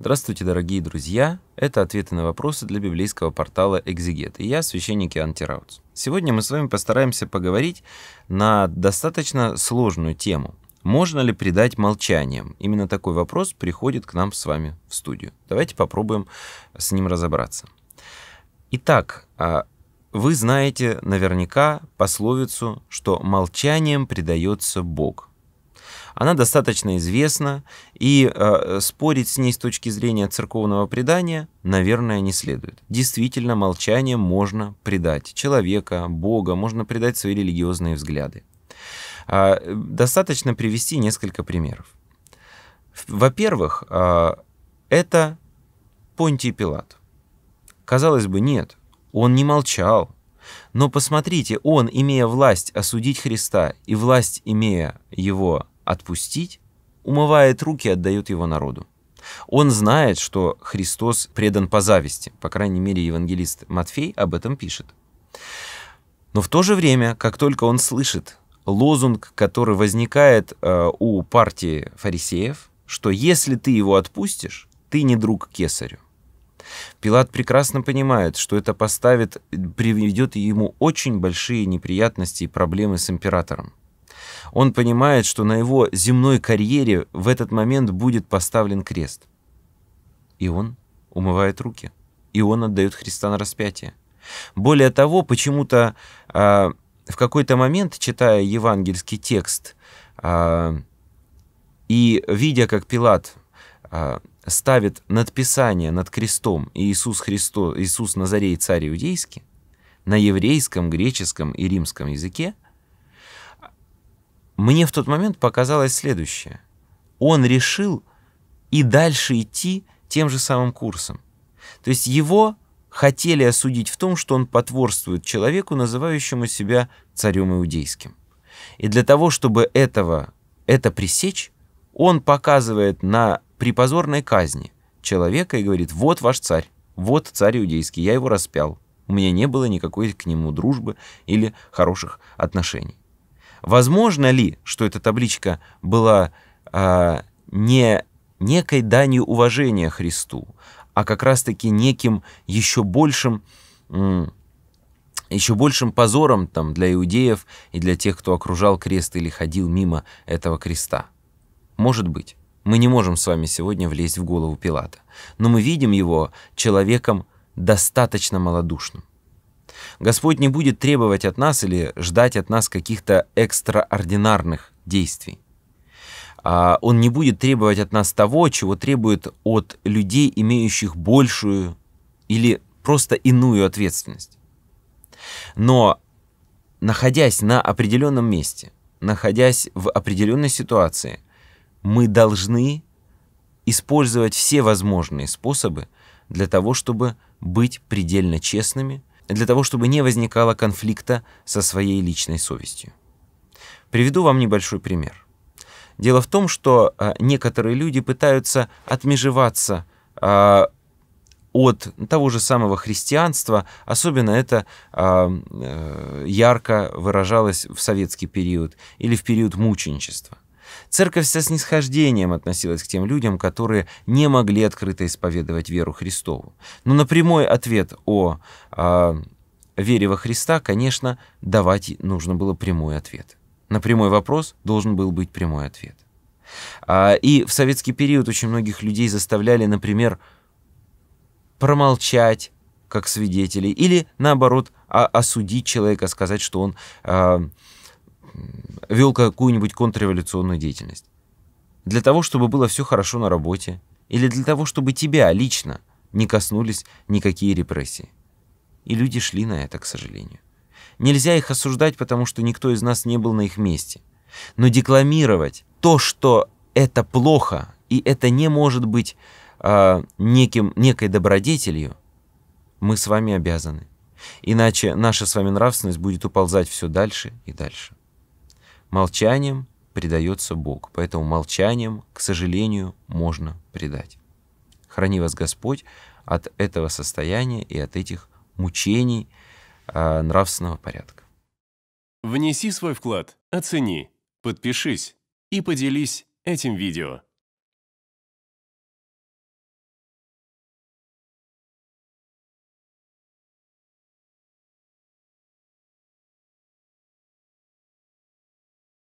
Здравствуйте, дорогие друзья! Это ответы на вопросы для библейского портала Экзигет. и я, священник Иоанн Тираутс. Сегодня мы с вами постараемся поговорить на достаточно сложную тему. Можно ли предать молчанием? Именно такой вопрос приходит к нам с вами в студию. Давайте попробуем с ним разобраться. Итак, а, вы знаете наверняка пословицу, что молчанием предается Бог. Она достаточно известна, и э, спорить с ней с точки зрения церковного предания, наверное, не следует. Действительно, молчание можно предать человека, Бога, можно предать свои религиозные взгляды. Э, достаточно привести несколько примеров. Во-первых, э, это Понтий Пилат. Казалось бы, нет, он не молчал, но посмотрите, он, имея власть осудить Христа и власть, имея его отпустить, умывает руки и отдает его народу. Он знает, что Христос предан по зависти, по крайней мере, евангелист Матфей об этом пишет. Но в то же время, как только он слышит лозунг, который возникает э, у партии фарисеев, что если ты его отпустишь, ты не друг кесарю. Пилат прекрасно понимает, что это поставит, приведет ему очень большие неприятности и проблемы с императором. Он понимает, что на его земной карьере в этот момент будет поставлен крест. И он умывает руки. И он отдает Христа на распятие. Более того, почему-то э, в какой-то момент, читая евангельский текст э, и видя, как Пилат э, ставит надписание над крестом Иисус Христос, Иисус Назарей, царь иудейский, на еврейском, греческом и римском языке – мне в тот момент показалось следующее. Он решил и дальше идти тем же самым курсом. То есть его хотели осудить в том, что он потворствует человеку, называющему себя царем иудейским. И для того, чтобы этого, это пресечь, он показывает на припозорной казни человека и говорит, вот ваш царь, вот царь иудейский, я его распял. У меня не было никакой к нему дружбы или хороших отношений. Возможно ли, что эта табличка была а, не некой данью уважения Христу, а как раз-таки неким еще большим, еще большим позором там, для иудеев и для тех, кто окружал крест или ходил мимо этого креста? Может быть. Мы не можем с вами сегодня влезть в голову Пилата, но мы видим его человеком достаточно малодушным. Господь не будет требовать от нас или ждать от нас каких-то экстраординарных действий. А Он не будет требовать от нас того, чего требует от людей, имеющих большую или просто иную ответственность. Но находясь на определенном месте, находясь в определенной ситуации, мы должны использовать все возможные способы для того, чтобы быть предельно честными для того, чтобы не возникало конфликта со своей личной совестью. Приведу вам небольшой пример. Дело в том, что а, некоторые люди пытаются отмежеваться а, от того же самого христианства, особенно это а, э, ярко выражалось в советский период или в период мученичества. Церковь со снисхождением относилась к тем людям, которые не могли открыто исповедовать веру Христову. Но на прямой ответ о, о а, вере во Христа, конечно, давать нужно было прямой ответ. На прямой вопрос должен был быть прямой ответ. А, и в советский период очень многих людей заставляли, например, промолчать как свидетелей или, наоборот, а, осудить человека, сказать, что он вел какую-нибудь контрреволюционную деятельность? Для того, чтобы было все хорошо на работе? Или для того, чтобы тебя лично не коснулись никакие репрессии? И люди шли на это, к сожалению. Нельзя их осуждать, потому что никто из нас не был на их месте. Но декламировать то, что это плохо, и это не может быть э, неким, некой добродетелью, мы с вами обязаны. Иначе наша с вами нравственность будет уползать все дальше и дальше. Молчанием предается Бог, поэтому молчанием, к сожалению, можно предать. Храни вас Господь от этого состояния и от этих мучений а, нравственного порядка. Внеси свой вклад, оцени, подпишись и поделись этим видео.